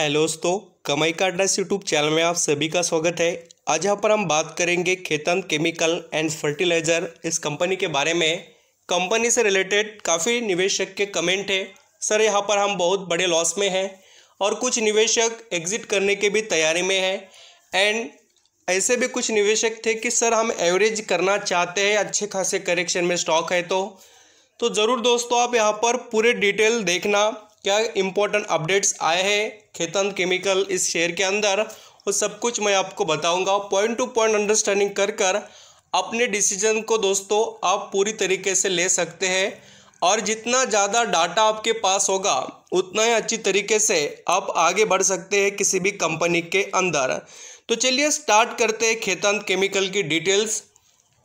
hello दोस्तों कमाई का अड्डा यूट्यूब चैनल में आप सभी का स्वागत है आज यहाँ पर हम बात करेंगे खेतन केमिकल एंड फर्टिलाइज़र इस कंपनी के बारे में कंपनी से रिलेटेड काफ़ी निवेशक के कमेंट है सर यहाँ पर हम बहुत बड़े लॉस में हैं और कुछ निवेशक एग्जिट करने के भी तैयारी में हैं एंड ऐसे भी कुछ निवेशक थे कि सर हम एवरेज करना चाहते हैं अच्छे खासे करेक्शन में स्टॉक है तो, तो ज़रूर दोस्तों आप यहाँ पर पूरे डिटेल देखना क्या इम्पोर्टेंट अपडेट्स आए हैं खेतन केमिकल इस शेयर के अंदर वो सब कुछ मैं आपको बताऊंगा पॉइंट टू पॉइंट अंडरस्टैंडिंग कर कर अपने डिसीजन को दोस्तों आप पूरी तरीके से ले सकते हैं और जितना ज़्यादा डाटा आपके पास होगा उतना ही अच्छी तरीके से आप आगे बढ़ सकते हैं किसी भी कंपनी के अंदर तो चलिए स्टार्ट करते हैं खेतांत केमिकल की डिटेल्स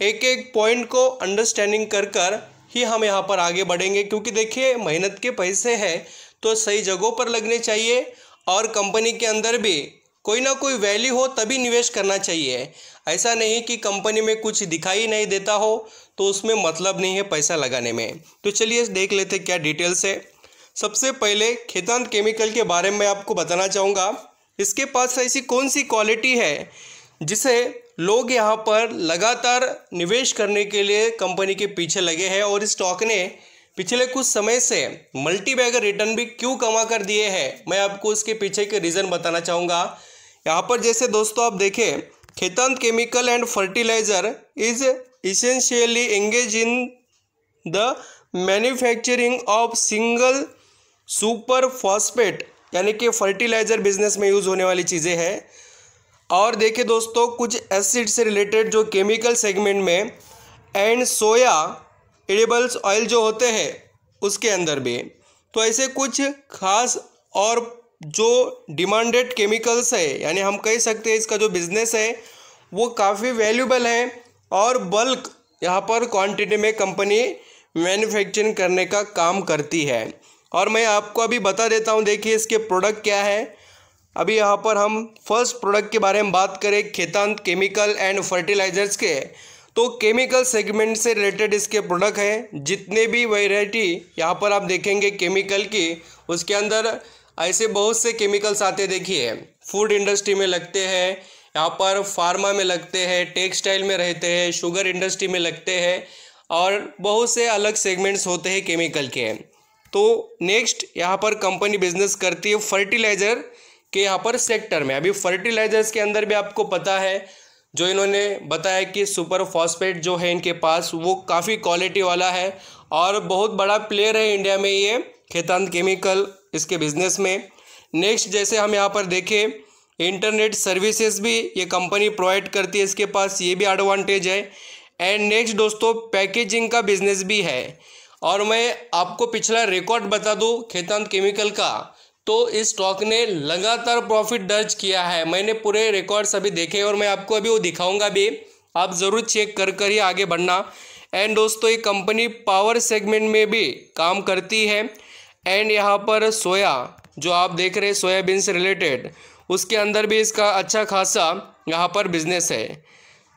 एक एक पॉइंट को अंडरस्टैंडिंग कर कर ही हम यहाँ पर आगे बढ़ेंगे क्योंकि देखिए मेहनत के पैसे हैं तो सही जगहों पर लगने चाहिए और कंपनी के अंदर भी कोई ना कोई वैल्यू हो तभी निवेश करना चाहिए ऐसा नहीं कि कंपनी में कुछ दिखाई नहीं देता हो तो उसमें मतलब नहीं है पैसा लगाने में तो चलिए देख लेते क्या डिटेल्स है सबसे पहले खेतान केमिकल के बारे में आपको बताना चाहूँगा इसके पास ऐसी कौन सी क्वालिटी है जिसे लोग यहाँ पर लगातार निवेश करने के लिए कंपनी के पीछे लगे हैं और स्टॉक ने पिछले कुछ समय से मल्टी बैगर रिटर्न भी क्यों कमा कर दिए हैं मैं आपको उसके पीछे के रीज़न बताना चाहूँगा यहाँ पर जैसे दोस्तों आप देखें Khaitan chemical and fertiliser is essentially engage in the manufacturing of single super phosphate यानी कि फर्टिलाइज़र बिजनेस में यूज़ होने वाली चीज़ें हैं और देखिए दोस्तों कुछ एसिड से रिलेटेड जो केमिकल सेगमेंट में एंड सोया एडिबल्स ऑयल जो होते हैं उसके अंदर भी तो ऐसे कुछ खास और जो डिमांडेड केमिकल्स है यानी हम कह सकते हैं इसका जो बिज़नेस है वो काफ़ी वैल्यूबल है और बल्क यहाँ पर क्वांटिटी में कंपनी मैन्युफैक्चरिंग करने का काम करती है और मैं आपको अभी बता देता हूँ देखिए इसके प्रोडक्ट क्या है अभी यहाँ पर हम फर्स्ट प्रोडक्ट के बारे में बात करें खेतान केमिकल एंड फर्टिलाइजर्स के तो केमिकल सेगमेंट से रिलेटेड इसके प्रोडक्ट हैं जितने भी वेराइटी यहाँ पर आप देखेंगे केमिकल की उसके अंदर ऐसे बहुत से केमिकल्स आते देखिए फूड इंडस्ट्री में लगते हैं यहाँ पर फार्मा में लगते हैं टेक्सटाइल में रहते हैं शुगर इंडस्ट्री में लगते हैं और बहुत से अलग सेगमेंट्स होते हैं केमिकल के तो नेक्स्ट यहाँ पर कंपनी बिजनेस करती है फर्टिलाइज़र के यहाँ पर सेक्टर में अभी फर्टिलाइज़र्स के अंदर भी आपको पता है जो इन्होंने बताया कि सुपर फॉस्फेट जो है इनके पास वो काफ़ी क्वालिटी वाला है और बहुत बड़ा प्लेयर है इंडिया में ये खेतान केमिकल इसके बिजनेस में नेक्स्ट जैसे हम यहाँ पर देखें इंटरनेट सर्विसेज भी ये कंपनी प्रोवाइड करती है इसके पास ये भी एडवांटेज है एंड नेक्स्ट दोस्तों पैकेजिंग का बिजनेस भी है और मैं आपको पिछला रिकॉर्ड बता दूँ खेतान केमिकल का तो इस स्टॉक ने लगातार प्रॉफिट दर्ज किया है मैंने पूरे रिकॉर्ड्स अभी देखे और मैं आपको अभी वो दिखाऊंगा भी आप ज़रूर चेक कर कर ही आगे बढ़ना एंड दोस्तों ये कंपनी पावर सेगमेंट में भी काम करती है एंड यहाँ पर सोया जो आप देख रहे हैं सोयाबीन से रिलेटेड उसके अंदर भी इसका अच्छा खासा यहाँ पर बिजनेस है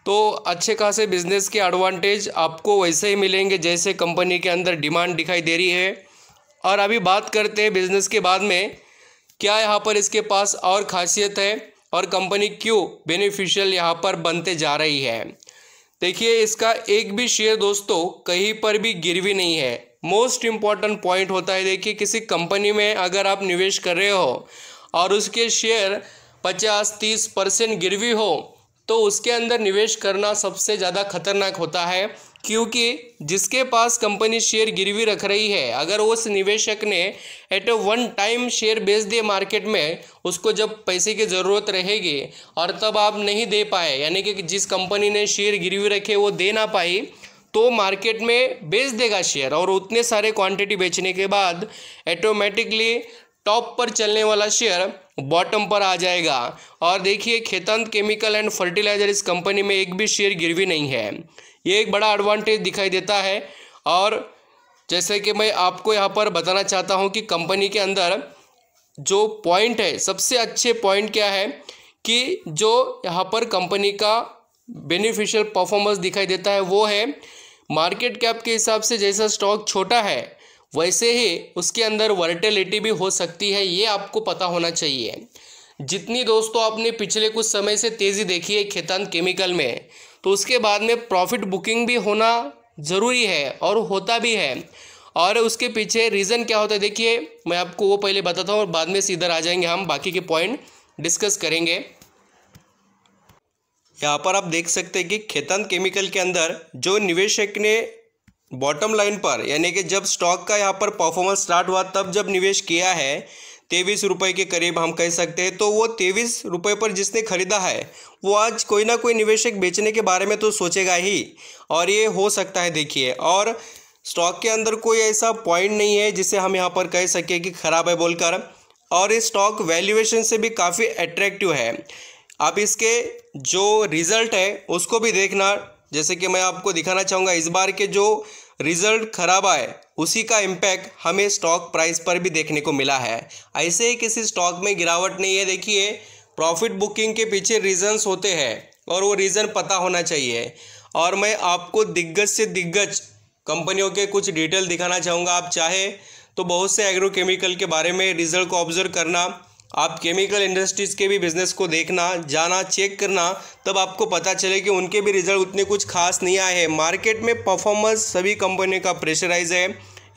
तो अच्छे खासे बिजनेस के एडवांटेज आपको वैसे ही मिलेंगे जैसे कंपनी के अंदर डिमांड दिखाई दे रही है और अभी बात करते हैं बिजनेस के बाद में क्या यहाँ पर इसके पास और खासियत है और कंपनी क्यों बेनिफिशियल यहाँ पर बनते जा रही है देखिए इसका एक भी शेयर दोस्तों कहीं पर भी गिरवी नहीं है मोस्ट इम्पॉर्टेंट पॉइंट होता है देखिए किसी कंपनी में अगर आप निवेश कर रहे हो और उसके शेयर पचास तीस परसेंट गिरवी हो तो उसके अंदर निवेश करना सबसे ज़्यादा खतरनाक होता है क्योंकि जिसके पास कंपनी शेयर गिरवी रख रही है अगर उस निवेशक ने at a one time share बेच दिए मार्केट में उसको जब पैसे की ज़रूरत रहेगी और तब आप नहीं दे पाए यानी कि जिस कंपनी ने शेयर गिरवी रखे वो दे ना पाई तो मार्केट में बेच देगा शेयर और उतने सारे क्वांटिटी बेचने के बाद ऑटोमेटिकली टॉप पर चलने वाला शेयर बॉटम पर आ जाएगा और देखिए खेतंत केमिकल एंड फर्टिलाइजर इस कंपनी में एक भी शेयर गिरवी नहीं है ये एक बड़ा एडवांटेज दिखाई देता है और जैसे कि मैं आपको यहाँ पर बताना चाहता हूँ कि कंपनी के अंदर जो पॉइंट है सबसे अच्छे पॉइंट क्या है कि जो यहाँ पर कंपनी का बेनिफिशियल परफॉर्मेंस दिखाई देता है वो है मार्केट कैप के हिसाब से जैसा स्टॉक छोटा है वैसे ही उसके अंदर वर्टेलिटी भी हो सकती है ये आपको पता होना चाहिए जितनी दोस्तों आपने पिछले कुछ समय से तेज़ी देखी है खेतान केमिकल में तो उसके बाद में प्रॉफिट बुकिंग भी होना ज़रूरी है और होता भी है और उसके पीछे रीज़न क्या होता है देखिए मैं आपको वो पहले बताता हूँ और बाद में सीधर आ जाएंगे हम बाकी के पॉइंट डिस्कस करेंगे यहाँ पर आप देख सकते हैं कि खेतान केमिकल के अंदर जो निवेशक ने बॉटम लाइन पर यानी कि जब स्टॉक का यहाँ पर परफॉर्मेंस स्टार्ट हुआ तब जब निवेश किया है तेईस रुपये के करीब हम कह सकते हैं तो वो तेईस रुपये पर जिसने खरीदा है वो आज कोई ना कोई निवेशक बेचने के बारे में तो सोचेगा ही और ये हो सकता है देखिए और स्टॉक के अंदर कोई ऐसा पॉइंट नहीं है जिसे हम यहाँ पर कह सकें कि ख़राब है बोलकर और ये स्टॉक वैल्यूएशन से भी काफ़ी अट्रैक्टिव है आप इसके जो रिज़ल्ट है उसको भी देखना जैसे कि मैं आपको दिखाना चाहूँगा इस बार के जो रिजल्ट खराब आए उसी का इम्पैक्ट हमें स्टॉक प्राइस पर भी देखने को मिला है ऐसे ही किसी स्टॉक में गिरावट नहीं है देखिए प्रॉफिट बुकिंग के पीछे रीजंस होते हैं और वो रीज़न पता होना चाहिए और मैं आपको दिग्गज से दिग्गज कंपनियों के कुछ डिटेल दिखाना चाहूँगा आप चाहे तो बहुत से एग्रोकेमिकल के बारे में रिजल्ट को ऑब्जर्व करना आप केमिकल इंडस्ट्रीज़ के भी बिज़नेस को देखना जाना चेक करना तब आपको पता चले कि उनके भी रिज़ल्ट उतने कुछ खास नहीं आए हैं मार्केट में परफॉर्मेंस सभी कंपनियों का प्रेशराइज है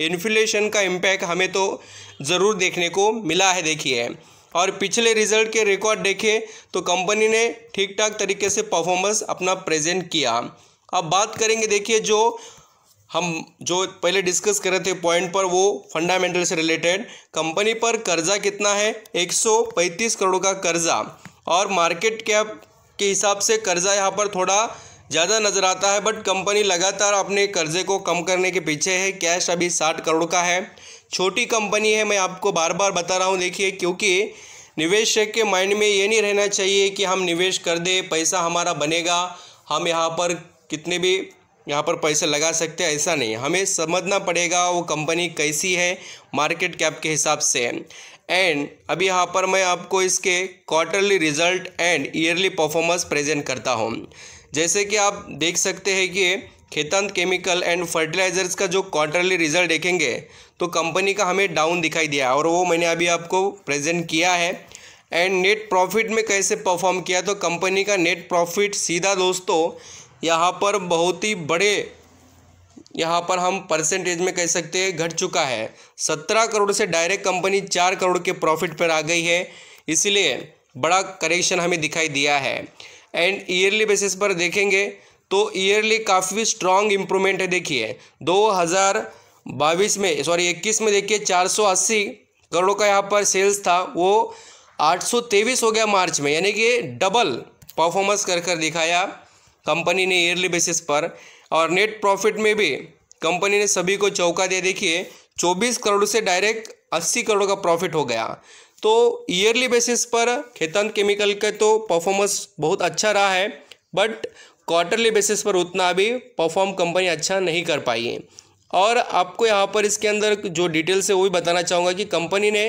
इन्फ्लेशन का इम्पैक्ट हमें तो ज़रूर देखने को मिला है देखिए और पिछले रिजल्ट के रिकॉर्ड देखें तो कंपनी ने ठीक ठाक तरीके से परफॉर्मेंस अपना प्रेजेंट किया अब बात करेंगे देखिए जो हम जो पहले डिस्कस कर रहे थे पॉइंट पर वो फंडामेंटल से रिलेटेड कंपनी पर कर्जा कितना है 135 करोड़ का कर्जा और मार्केट कैप के हिसाब से कर्जा यहाँ पर थोड़ा ज़्यादा नज़र आता है बट कंपनी लगातार अपने कर्जे को कम करने के पीछे है कैश अभी साठ करोड़ का है छोटी कंपनी है मैं आपको बार बार बता रहा हूँ देखिए क्योंकि निवेशक के माइंड में ये नहीं रहना चाहिए कि हम निवेश कर दें पैसा हमारा बनेगा हम यहाँ पर कितने भी यहाँ पर पैसे लगा सकते हैं ऐसा नहीं हमें समझना पड़ेगा वो कंपनी कैसी है मार्केट कैप के हिसाब से एंड अभी यहाँ पर मैं आपको इसके quarterly result and yearly performance present करता हूँ जैसे कि आप देख सकते हैं कि खेतान केमिकल एंड फर्टिलाइजर्स का जो क्वार्टरली रिजल्ट देखेंगे तो कंपनी का हमें डाउन दिखाई दिया और वो मैंने अभी आपको प्रेजेंट किया है एंड नेट प्रॉफिट में कैसे परफॉर्म किया तो कंपनी का नेट प्रॉफिट सीधा दोस्तों यहाँ पर बहुत ही बड़े यहाँ पर हम परसेंटेज में कह सकते हैं घट चुका है सत्रह करोड़ से डायरेक्ट कंपनी चार करोड़ के प्रॉफिट पर आ गई है इसलिए बड़ा करेक्शन हमें दिखाई दिया है एंड ईयरली बेसिस पर देखेंगे तो ईयरली काफ़ी स्ट्रांग इम्प्रूवमेंट है देखिए दो हज़ार बाईस में सॉरी इक्कीस में देखिए चार सौ अस्सी करोड़ का यहाँ पर सेल्स था वो आठ सौ तेईस हो गया मार्च में यानी कि डबल परफॉर्मेंस कर कर दिखाया कंपनी ने ईयरली बेसिस पर और नेट प्रॉफिट में भी कंपनी ने सभी को चौका दिया देखिए 24 करोड़ से डायरेक्ट 80 करोड़ का प्रॉफिट हो गया तो ईयरली बेसिस पर खेतान केमिकल का के तो परफॉर्मेंस बहुत अच्छा रहा है बट क्वार्टरली बेसिस पर उतना अभी परफॉर्म कंपनी अच्छा नहीं कर पाई है और आपको यहाँ पर इसके अंदर जो डिटेल्स है वो भी बताना चाहूँगा कि कंपनी ने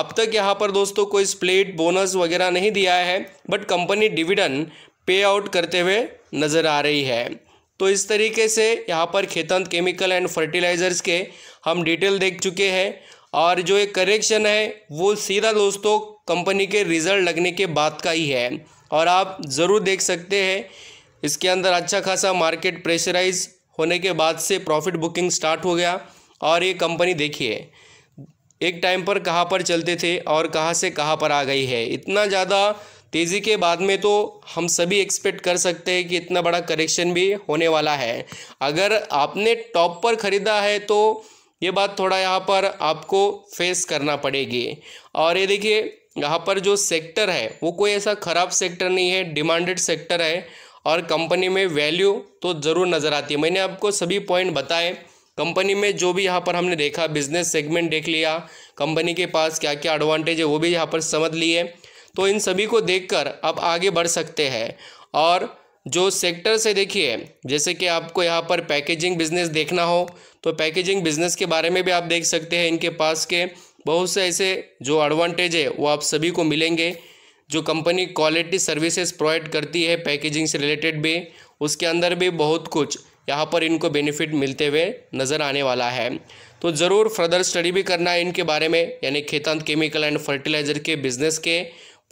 अब तक यहाँ पर दोस्तों कोई स्प्लिट बोनस वगैरह नहीं दिया है but company dividend pay out करते हुए नज़र आ रही है तो इस तरीके से यहाँ पर खेतंत केमिकल एंड फर्टिलाइज़र्स के हम डिटेल देख चुके हैं और जो एक करेक्शन है वो सीधा दोस्तों कंपनी के रिज़ल्ट लगने के बाद का ही है और आप ज़रूर देख सकते हैं इसके अंदर अच्छा खासा मार्केट प्रेशराइज होने के बाद से प्रॉफिट बुकिंग स्टार्ट हो गया और ये कंपनी देखिए एक टाइम पर कहाँ पर चलते थे और कहाँ से कहाँ पर आ गई है इतना ज़्यादा तेज़ी के बाद में तो हम सभी एक्सपेक्ट कर सकते हैं कि इतना बड़ा करेक्शन भी होने वाला है अगर आपने टॉप पर ख़रीदा है तो ये बात थोड़ा यहाँ पर आपको फेस करना पड़ेगी और ये देखिए यहाँ पर जो सेक्टर है वो कोई ऐसा ख़राब सेक्टर नहीं है डिमांडेड सेक्टर है और कंपनी में वैल्यू तो ज़रूर नज़र आती है मैंने आपको सभी पॉइंट बताए कंपनी में जो भी यहाँ पर हमने देखा बिजनेस सेगमेंट देख लिया कंपनी के पास क्या क्या एडवांटेज है वो भी यहाँ पर समझ लिए तो इन सभी को देखकर आप आगे बढ़ सकते हैं और जो सेक्टर से देखिए जैसे कि आपको यहाँ पर पैकेजिंग बिजनेस देखना हो तो पैकेजिंग बिजनेस के बारे में भी आप देख सकते हैं इनके पास के बहुत से ऐसे जो एडवांटेज है वो आप सभी को मिलेंगे जो कंपनी क्वालिटी सर्विसेज प्रोवाइड करती है पैकेजिंग से रिलेटेड भी उसके अंदर भी बहुत कुछ यहाँ पर इनको बेनिफिट मिलते हुए नज़र आने वाला है तो ज़रूर फर्दर स्टडी भी करना है इनके बारे में यानी खेतांत केमिकल एंड फर्टिलाइज़र के बिजनेस के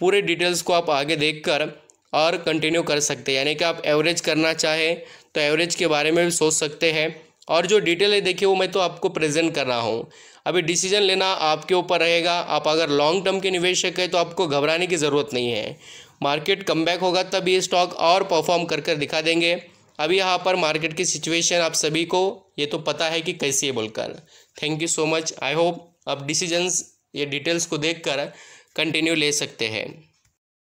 पूरे डिटेल्स को आप आगे देखकर और कंटिन्यू कर सकते हैं यानी कि आप एवरेज करना चाहें तो एवरेज के बारे में भी सोच सकते हैं और जो डिटेल है देखिए वो मैं तो आपको प्रेजेंट कर रहा हूँ अभी डिसीजन लेना आपके ऊपर रहेगा आप अगर लॉन्ग टर्म के निवेशक है तो आपको घबराने की ज़रूरत नहीं है मार्केट कम बैक होगा तब ये स्टॉक और परफॉर्म कर कर दिखा देंगे अभी यहाँ पर मार्केट की सिचुएशन आप सभी को ये तो पता है कि कैसी है बोलकर thank you so much I hope आप डिसीजन ये डिटेल्स को देखकर कंटिन्यू ले सकते हैं